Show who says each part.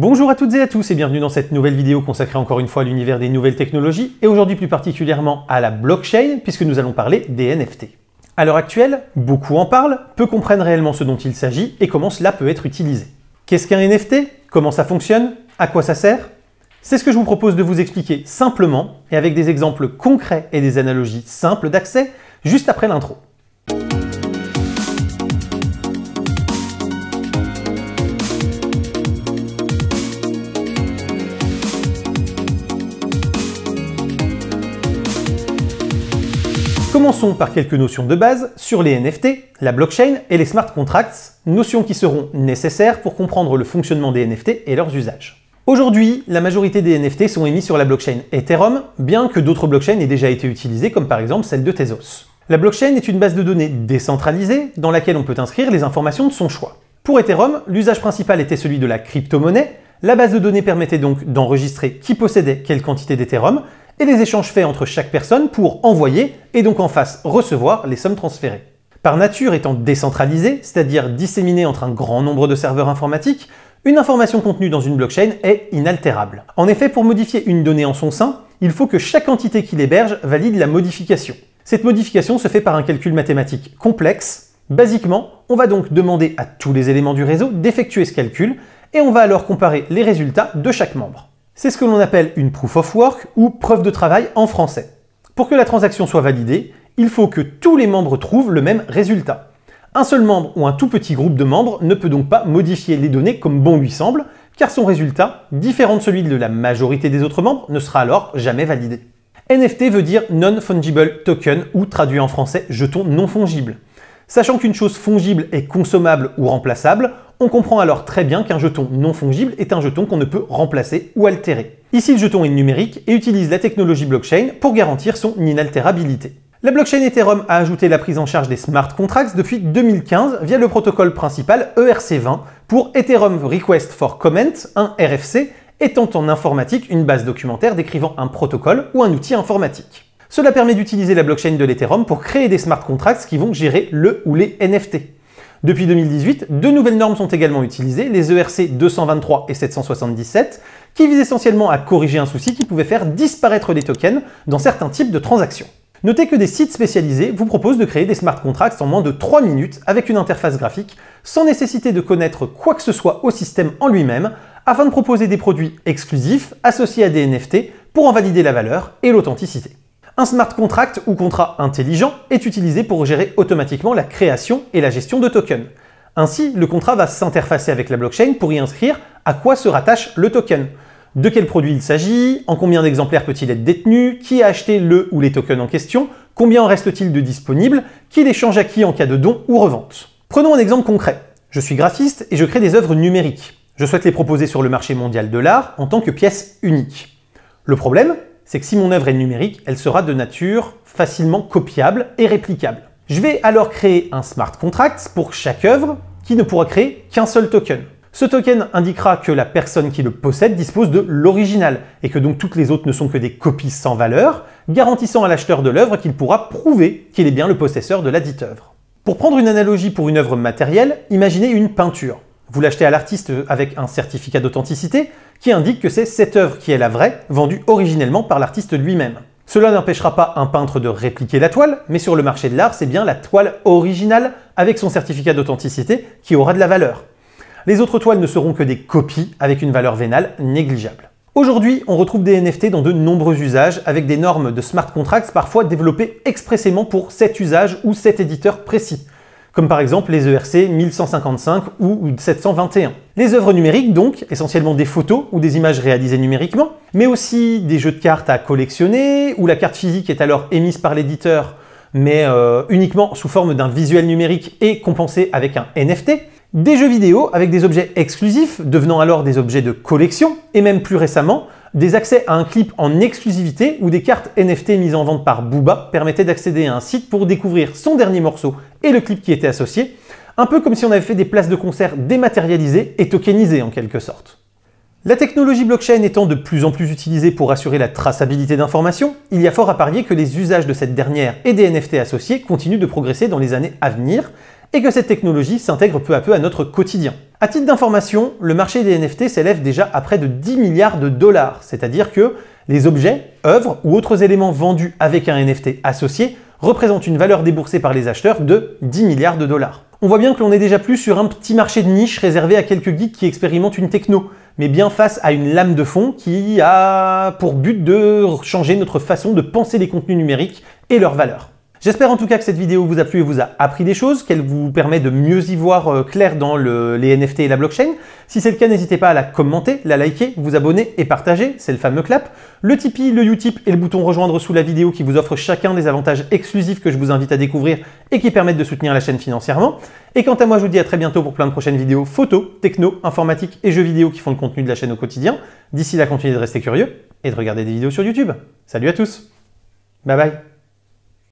Speaker 1: Bonjour à toutes et à tous et bienvenue dans cette nouvelle vidéo consacrée encore une fois à l'univers des nouvelles technologies et aujourd'hui plus particulièrement à la blockchain puisque nous allons parler des NFT. À l'heure actuelle, beaucoup en parlent, peu comprennent réellement ce dont il s'agit et comment cela peut être utilisé. Qu'est-ce qu'un NFT Comment ça fonctionne À quoi ça sert C'est ce que je vous propose de vous expliquer simplement et avec des exemples concrets et des analogies simples d'accès juste après l'intro. Commençons par quelques notions de base sur les NFT, la blockchain et les smart contracts, notions qui seront nécessaires pour comprendre le fonctionnement des NFT et leurs usages. Aujourd'hui, la majorité des NFT sont émis sur la blockchain Ethereum, bien que d'autres blockchains aient déjà été utilisées comme par exemple celle de Tezos. La blockchain est une base de données décentralisée dans laquelle on peut inscrire les informations de son choix. Pour Ethereum, l'usage principal était celui de la crypto-monnaie. La base de données permettait donc d'enregistrer qui possédait quelle quantité d'Ethereum et les échanges faits entre chaque personne pour envoyer et donc en face recevoir les sommes transférées. Par nature étant décentralisée, c'est-à-dire disséminée entre un grand nombre de serveurs informatiques, une information contenue dans une blockchain est inaltérable. En effet, pour modifier une donnée en son sein, il faut que chaque entité qui l'héberge valide la modification. Cette modification se fait par un calcul mathématique complexe. Basiquement, on va donc demander à tous les éléments du réseau d'effectuer ce calcul, et on va alors comparer les résultats de chaque membre. C'est ce que l'on appelle une proof of work ou preuve de travail en français. Pour que la transaction soit validée, il faut que tous les membres trouvent le même résultat. Un seul membre ou un tout petit groupe de membres ne peut donc pas modifier les données comme bon lui semble, car son résultat, différent de celui de la majorité des autres membres, ne sera alors jamais validé. NFT veut dire Non Fungible Token ou traduit en français jeton non fongible. Sachant qu'une chose fongible est consommable ou remplaçable, on comprend alors très bien qu'un jeton non fongible est un jeton qu'on ne peut remplacer ou altérer. Ici, le jeton est numérique et utilise la technologie blockchain pour garantir son inaltérabilité. La blockchain Ethereum a ajouté la prise en charge des smart contracts depuis 2015 via le protocole principal ERC20 pour Ethereum Request for Comment, un RFC, étant en informatique une base documentaire décrivant un protocole ou un outil informatique. Cela permet d'utiliser la blockchain de l'Ethereum pour créer des smart contracts qui vont gérer le ou les NFT. Depuis 2018, deux nouvelles normes sont également utilisées, les ERC 223 et 777, qui visent essentiellement à corriger un souci qui pouvait faire disparaître les tokens dans certains types de transactions. Notez que des sites spécialisés vous proposent de créer des smart contracts en moins de 3 minutes avec une interface graphique, sans nécessité de connaître quoi que ce soit au système en lui-même, afin de proposer des produits exclusifs associés à des NFT pour en valider la valeur et l'authenticité. Un smart contract ou contrat intelligent est utilisé pour gérer automatiquement la création et la gestion de tokens. Ainsi, le contrat va s'interfacer avec la blockchain pour y inscrire à quoi se rattache le token. De quel produit il s'agit, en combien d'exemplaires peut-il être détenu, qui a acheté le ou les tokens en question, combien en reste-t-il de disponibles, qui l'échange à qui en cas de don ou revente. Prenons un exemple concret. Je suis graphiste et je crée des œuvres numériques. Je souhaite les proposer sur le marché mondial de l'art en tant que pièce unique. Le problème, c'est que si mon œuvre est numérique, elle sera de nature facilement copiable et réplicable. Je vais alors créer un smart contract pour chaque œuvre qui ne pourra créer qu'un seul token. Ce token indiquera que la personne qui le possède dispose de l'original et que donc toutes les autres ne sont que des copies sans valeur, garantissant à l'acheteur de l'œuvre qu'il pourra prouver qu'il est bien le possesseur de la dite œuvre. Pour prendre une analogie pour une œuvre matérielle, imaginez une peinture. Vous l'achetez à l'artiste avec un certificat d'authenticité qui indique que c'est cette œuvre qui est la vraie, vendue originellement par l'artiste lui-même. Cela n'empêchera pas un peintre de répliquer la toile, mais sur le marché de l'art, c'est bien la toile originale avec son certificat d'authenticité qui aura de la valeur. Les autres toiles ne seront que des copies avec une valeur vénale négligeable. Aujourd'hui, on retrouve des NFT dans de nombreux usages avec des normes de smart contracts parfois développées expressément pour cet usage ou cet éditeur précis comme par exemple les ERC 1155 ou 721. Les œuvres numériques, donc, essentiellement des photos ou des images réalisées numériquement, mais aussi des jeux de cartes à collectionner, où la carte physique est alors émise par l'éditeur, mais euh, uniquement sous forme d'un visuel numérique et compensé avec un NFT, des jeux vidéo avec des objets exclusifs, devenant alors des objets de collection, et même plus récemment, des accès à un clip en exclusivité ou des cartes NFT mises en vente par Booba permettaient d'accéder à un site pour découvrir son dernier morceau et le clip qui était associé, un peu comme si on avait fait des places de concert dématérialisées et tokenisées en quelque sorte. La technologie blockchain étant de plus en plus utilisée pour assurer la traçabilité d'informations, il y a fort à parier que les usages de cette dernière et des NFT associés continuent de progresser dans les années à venir et que cette technologie s'intègre peu à peu à notre quotidien. À titre d'information, le marché des NFT s'élève déjà à près de 10 milliards de dollars, c'est-à-dire que les objets, œuvres ou autres éléments vendus avec un NFT associé représentent une valeur déboursée par les acheteurs de 10 milliards de dollars. On voit bien que l'on est déjà plus sur un petit marché de niche réservé à quelques geeks qui expérimentent une techno, mais bien face à une lame de fond qui a pour but de changer notre façon de penser les contenus numériques et leur valeur. J'espère en tout cas que cette vidéo vous a plu et vous a appris des choses, qu'elle vous permet de mieux y voir euh, clair dans les NFT et la blockchain. Si c'est le cas, n'hésitez pas à la commenter, la liker, vous abonner et partager, c'est le fameux clap. Le Tipeee, le Utip et le bouton rejoindre sous la vidéo qui vous offre chacun des avantages exclusifs que je vous invite à découvrir et qui permettent de soutenir la chaîne financièrement. Et quant à moi, je vous dis à très bientôt pour plein de prochaines vidéos photo, techno, informatique et jeux vidéo qui font le contenu de la chaîne au quotidien. D'ici là, continuez de rester curieux et de regarder des vidéos sur YouTube. Salut à tous Bye bye